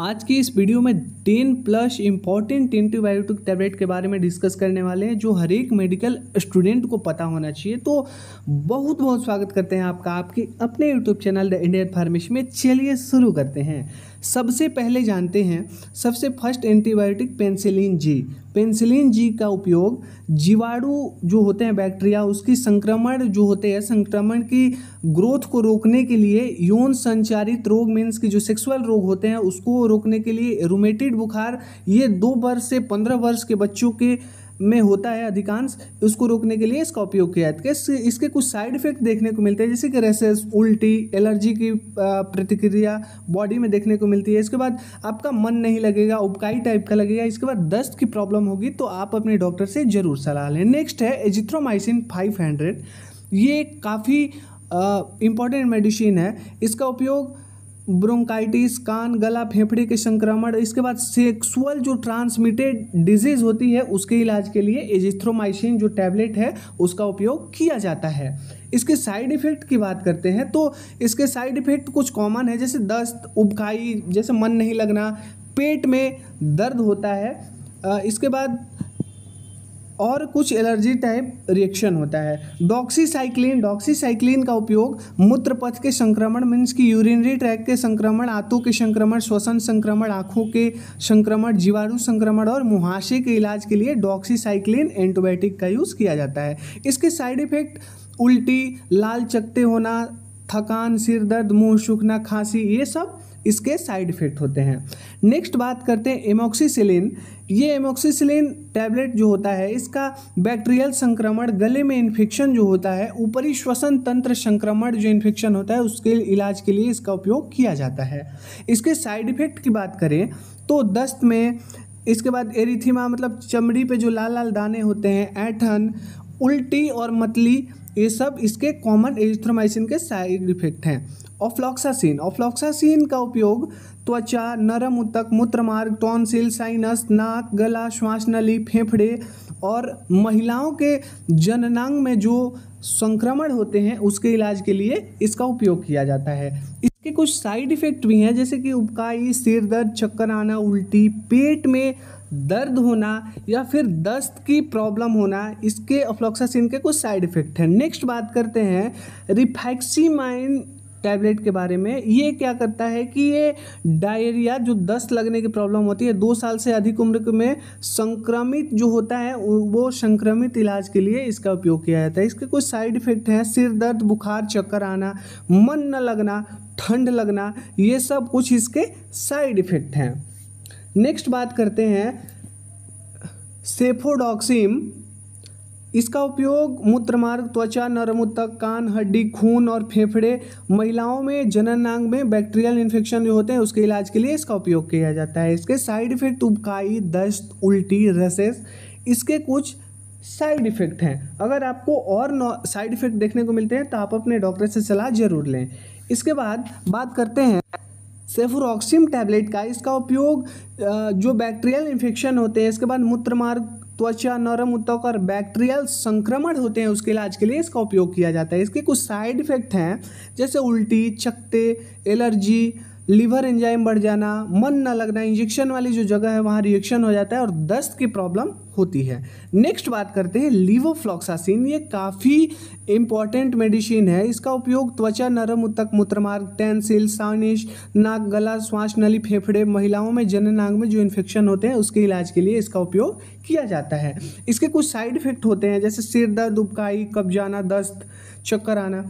आज की इस वीडियो में ten plus important antibiotic tablet के बारे में डिस्कस करने वाले हैं जो हर एक मेडिकल स्टूडेंट को पता होना चाहिए तो बहुत बहुत स्वागत करते हैं आपका आपके अपने YouTube channel the Indian pharmacy में चलिए शुरू करते हैं सबसे पहले जानते हैं सबसे first antibiotic penicillin G penicillin G का उपयोग जीवाणु जो होते हैं बैक्टीरिया उसकी संक्रमण जो होते हैं संक्रमण की ग्रोथ को रोकने के लिए यौन संचारित रोग मीन्स की जो सेक्सुअल रोग होते हैं उसको रोकने के लिए रोमेटिड बुखार ये दो वर्ष से पंद्रह वर्ष के बच्चों के में होता है अधिकांश उसको रोकने के लिए इसका उपयोग किया जाता है इसके कुछ साइड इफेक्ट देखने को मिलते हैं जैसे कि रेसेस उल्टी एलर्जी की प्रतिक्रिया बॉडी में देखने को मिलती है इसके बाद आपका मन नहीं लगेगा उपकाई टाइप का लगेगा इसके बाद दस्त की प्रॉब्लम होगी तो आप अपने डॉक्टर से ज़रूर सलाह लें नेक्स्ट है एजिथ्रोमाइसिन फाइव हंड्रेड ये काफ़ी इम्पॉर्टेंट मेडिसिन है इसका उपयोग ब्रोंकाइटिस कान गला फेफड़े के संक्रमण इसके बाद सेक्सुअल जो ट्रांसमिटेड डिजीज़ होती है उसके इलाज के लिए एजिथ्रोमाइसिन जो टैबलेट है उसका उपयोग किया जाता है इसके साइड इफ़ेक्ट की बात करते हैं तो इसके साइड इफ़ेक्ट कुछ कॉमन है जैसे दस्त उबकाई जैसे मन नहीं लगना पेट में दर्द होता है इसके बाद और कुछ एलर्जी टाइप रिएक्शन होता है डॉक्सीसाइक्लिन डॉक्सीसाइक्लिन का उपयोग मूत्रपथ के संक्रमण मीन्स की यूरिनरी ट्रैक के संक्रमण आंतों के संक्रमण श्वसन संक्रमण आँखों के संक्रमण जीवाणु संक्रमण और मुहासे के इलाज के लिए डॉक्सीसाइक्लिन एंटीबायोटिक का यूज़ किया जाता है इसके साइड इफेक्ट उल्टी लाल चकते होना थकान सिर दर्द मुंह सूखना खांसी ये सब इसके साइड इफेक्ट होते हैं नेक्स्ट बात करते हैं एमोक्सीसिलिन ये एमोक्सीसिलिन टैबलेट जो होता है इसका बैक्टीरियल संक्रमण गले में इन्फेक्शन जो होता है ऊपरी श्वसन तंत्र संक्रमण जो इन्फेक्शन होता है उसके इलाज के लिए इसका उपयोग किया जाता है इसके साइड इफेक्ट की बात करें तो दस्त में इसके बाद एरिथीमा मतलब चमड़ी पे जो लाल लाल दाने होते हैं ऐठन उल्टी और मतली ये सब इसके कॉमन एजिथ्रोमाइसिन के साइड इफेक्ट हैं ऑफ्लॉक्सासिन ऑफ्लॉक्सासिन का उपयोग त्वचा नरम उत्तक मूत्रमार्ग टॉन्सिल साइनस नाक गला श्वास नली फेफड़े और महिलाओं के जननांग में जो संक्रमण होते हैं उसके इलाज के लिए इसका उपयोग किया जाता है इसके कुछ साइड इफ़ेक्ट भी हैं जैसे कि उपकाई सिर दर्द चक्कर आना उल्टी पेट में दर्द होना या फिर दस्त की प्रॉब्लम होना इसके अफ्लोक्सासिन के कुछ साइड इफेक्ट हैं नेक्स्ट बात करते हैं रिफैक्सीमाइन टैबलेट के बारे में ये क्या करता है कि ये डायरिया जो दस्त लगने की प्रॉब्लम होती है दो साल से अधिक उम्र में संक्रमित जो होता है वो संक्रमित इलाज के लिए इसका उपयोग किया जाता है इसके कुछ साइड इफेक्ट हैं सिर दर्द बुखार चक्कर आना मन न लगना ठंड लगना ये सब कुछ इसके साइड इफेक्ट हैं नेक्स्ट बात करते हैं सेफोडॉक्सिम इसका उपयोग मूत्रमार्ग त्वचा नरम उत्तक कान हड्डी खून और फेफड़े महिलाओं में जननांग में बैक्टीरियल इन्फेक्शन जो होते हैं उसके इलाज के लिए इसका उपयोग किया जाता है इसके साइड इफेक्ट उबकाई दस्त उल्टी रसेस इसके कुछ साइड इफेक्ट हैं अगर आपको और साइड इफेक्ट देखने को मिलते हैं तो आप अपने डॉक्टर से सलाह जरूर लें इसके बाद बात करते हैं सेफुरोक्सिम टैबलेट का इसका उपयोग जो बैक्टीरियल इन्फेक्शन होते हैं इसके बाद मूत्रमार्ग त्वचा नरम उत्तक और बैक्टीरियल संक्रमण होते हैं उसके इलाज के लिए इसका उपयोग किया जाता है इसके कुछ साइड इफेक्ट हैं जैसे उल्टी चकते एलर्जी लीवर एंजाइम बढ़ जाना मन ना लगना इंजेक्शन वाली जो जगह है वहाँ रिएक्शन हो जाता है और दस्त की प्रॉब्लम होती है नेक्स्ट बात करते हैं लिवोफ्लॉक्सासिन ये काफ़ी इंपॉर्टेंट मेडिसिन है इसका उपयोग त्वचा नरम उत्तक मूत्रमार्ग टेंसिल सावनिश नाक गला श्वास नली फेफड़े महिलाओं में जननांग में जो इन्फेक्शन होते हैं उसके इलाज के लिए इसका उपयोग किया जाता है इसके कुछ साइड इफेक्ट होते हैं जैसे सिर दर्द उपकाई कब्जाना दस्त चक्कर आना